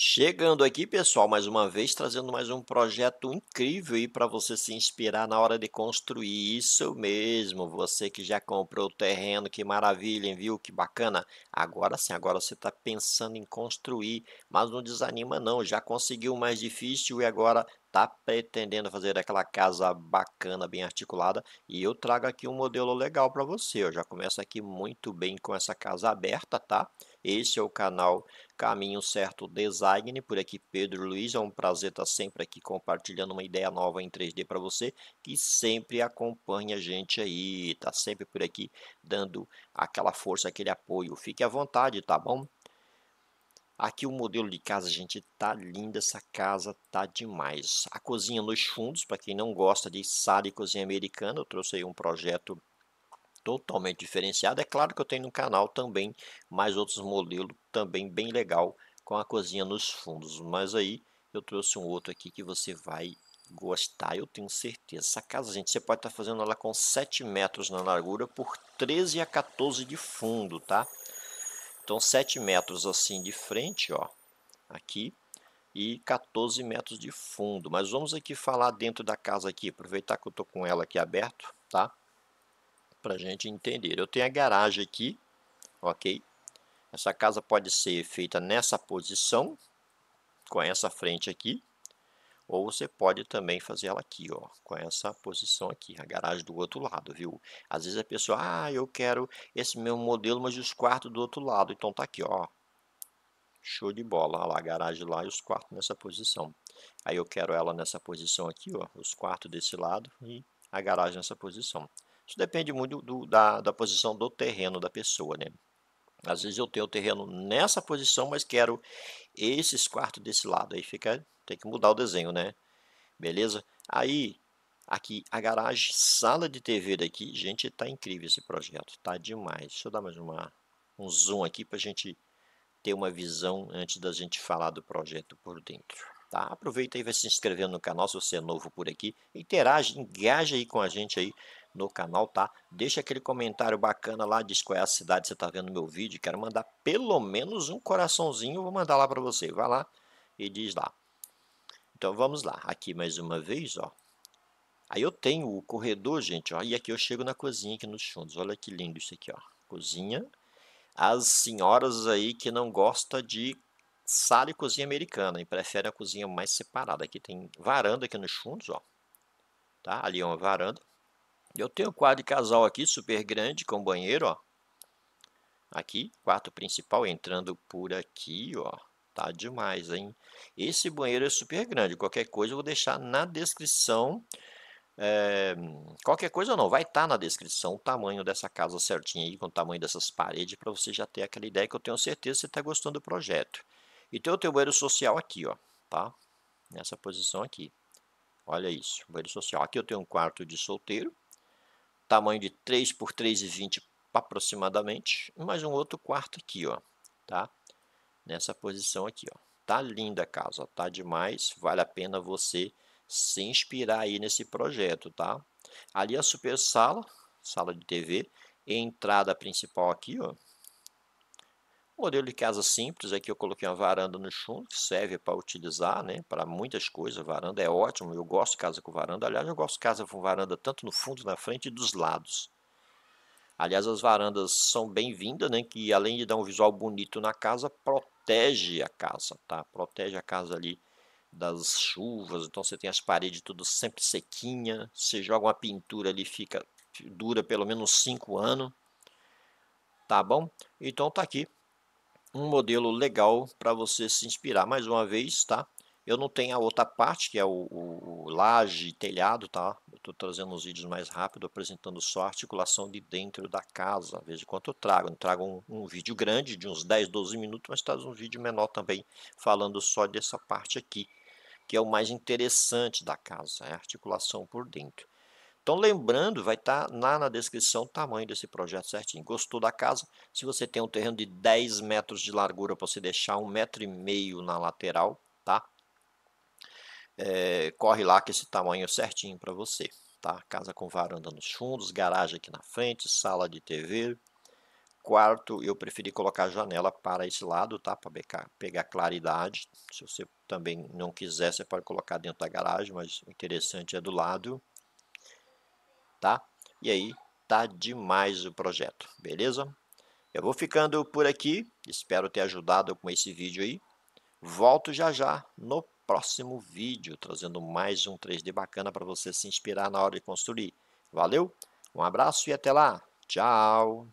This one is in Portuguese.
Chegando aqui, pessoal, mais uma vez trazendo mais um projeto incrível aí para você se inspirar na hora de construir. Isso mesmo, você que já comprou o terreno, que maravilha, hein, viu? Que bacana. Agora sim, agora você está pensando em construir, mas não desanima não. Já conseguiu o mais difícil e agora está pretendendo fazer aquela casa bacana, bem articulada, e eu trago aqui um modelo legal para você. Eu já começo aqui muito bem com essa casa aberta, tá? Esse é o canal Caminho Certo Design, por aqui Pedro Luiz, é um prazer estar tá sempre aqui compartilhando uma ideia nova em 3D para você, que sempre acompanha a gente aí, tá sempre por aqui dando aquela força, aquele apoio. Fique à vontade, tá bom? Aqui o modelo de casa, gente, tá linda, essa casa tá demais. A cozinha nos fundos, para quem não gosta de sala e cozinha americana, eu trouxe aí um projeto totalmente diferenciado. É claro que eu tenho no canal também mais outros modelos também bem legal com a cozinha nos fundos, mas aí eu trouxe um outro aqui que você vai gostar, eu tenho certeza. Essa casa, gente, você pode estar tá fazendo ela com 7 metros na largura por 13 a 14 de fundo, tá? Então, 7 metros assim de frente, ó, aqui, e 14 metros de fundo. Mas vamos aqui falar dentro da casa aqui, aproveitar que eu estou com ela aqui aberto, tá? Para a gente entender. Eu tenho a garagem aqui, ok? Essa casa pode ser feita nessa posição, com essa frente aqui, ou você pode também fazer ela aqui, ó, com essa posição aqui, a garagem do outro lado, viu? Às vezes a pessoa, ah, eu quero esse meu modelo, mas os quartos do outro lado. Então tá aqui, ó. Show de bola, olha lá, a garagem lá e os quartos nessa posição. Aí eu quero ela nessa posição aqui, ó, os quartos desse lado e a garagem nessa posição. Isso depende muito do, da, da posição do terreno da pessoa, né? Às vezes eu tenho o terreno nessa posição, mas quero esses quartos desse lado. Aí fica, tem que mudar o desenho, né? Beleza? Aí, aqui, a garagem, sala de TV daqui. Gente, tá incrível esse projeto. Tá demais. Deixa eu dar mais uma, um zoom aqui pra gente ter uma visão antes da gente falar do projeto por dentro. Tá? Aproveita aí, vai se inscrevendo no canal se você é novo por aqui. Interage, engaja aí com a gente aí no canal, tá? Deixa aquele comentário bacana lá, diz qual é a cidade que você está vendo meu vídeo. Quero mandar pelo menos um coraçãozinho, vou mandar lá para você. Vai lá e diz lá. Então vamos lá, aqui mais uma vez, ó. Aí eu tenho o corredor, gente, ó, e aqui eu chego na cozinha aqui nos fundos. Olha que lindo isso aqui, ó. Cozinha. As senhoras aí que não gostam de sala e cozinha americana e preferem a cozinha mais separada. Aqui tem varanda aqui nos fundos, ó. Tá? Ali é uma varanda. Eu tenho um quarto de casal aqui, super grande, com banheiro, ó. Aqui, quarto principal, entrando por aqui, ó. Tá demais, hein? Esse banheiro é super grande. Qualquer coisa eu vou deixar na descrição. É... qualquer coisa não, vai estar tá na descrição o tamanho dessa casa certinho aí, com o tamanho dessas paredes, para você já ter aquela ideia que eu tenho certeza que você está gostando do projeto. Então eu tenho banheiro social aqui, ó, tá? Nessa posição aqui. Olha isso, banheiro social. Aqui eu tenho um quarto de solteiro, tamanho de 3 por 3,20 aproximadamente, mais um outro quarto aqui, ó, tá? Nessa posição aqui, ó. Tá linda a casa, tá demais, vale a pena você se inspirar aí nesse projeto, tá? Ali a super sala, sala de TV, entrada principal aqui, ó, modelo de casa simples, aqui eu coloquei uma varanda no chão, que serve para utilizar, né, para muitas coisas, varanda é ótimo, eu gosto de casa com varanda, aliás, eu gosto de casa com varanda tanto no fundo, na frente e dos lados. Aliás, as varandas são bem-vindas, né, que além de dar um visual bonito na casa, protege a casa, tá? Protege a casa ali das chuvas, então você tem as paredes tudo sempre sequinha, você joga uma pintura ali, fica dura pelo menos 5 anos. Tá bom? Então tá aqui um modelo legal para você se inspirar. Mais uma vez, tá? Eu não tenho a outra parte, que é o, o, o laje, telhado, tá? Eu estou trazendo os vídeos mais rápido, apresentando só a articulação de dentro da casa. Veja quanto eu trago. Eu trago um, um, vídeo grande, de uns 10, 12 minutos, mas traz um vídeo menor também, falando só dessa parte aqui, que é o mais interessante da casa, é a articulação por dentro. Então, lembrando, vai estar tá lá na descrição o tamanho desse projeto certinho. Gostou da casa? Se você tem um terreno de 10 metros de largura para você deixar um metro e meio na lateral, tá? É, corre lá que esse tamanho certinho para você, tá? Casa com varanda nos fundos, garagem aqui na frente, sala de TV, quarto. Eu preferi colocar a janela para esse lado, tá? Para pegar claridade. Se você também não quiser, você pode colocar dentro da garagem, mas o interessante é do lado tá? E aí tá demais o projeto, beleza? Eu vou ficando por aqui, espero ter ajudado com esse vídeo aí. Volto já já no próximo vídeo, trazendo mais um 3D bacana para você se inspirar na hora de construir. Valeu, um abraço e até lá. Tchau!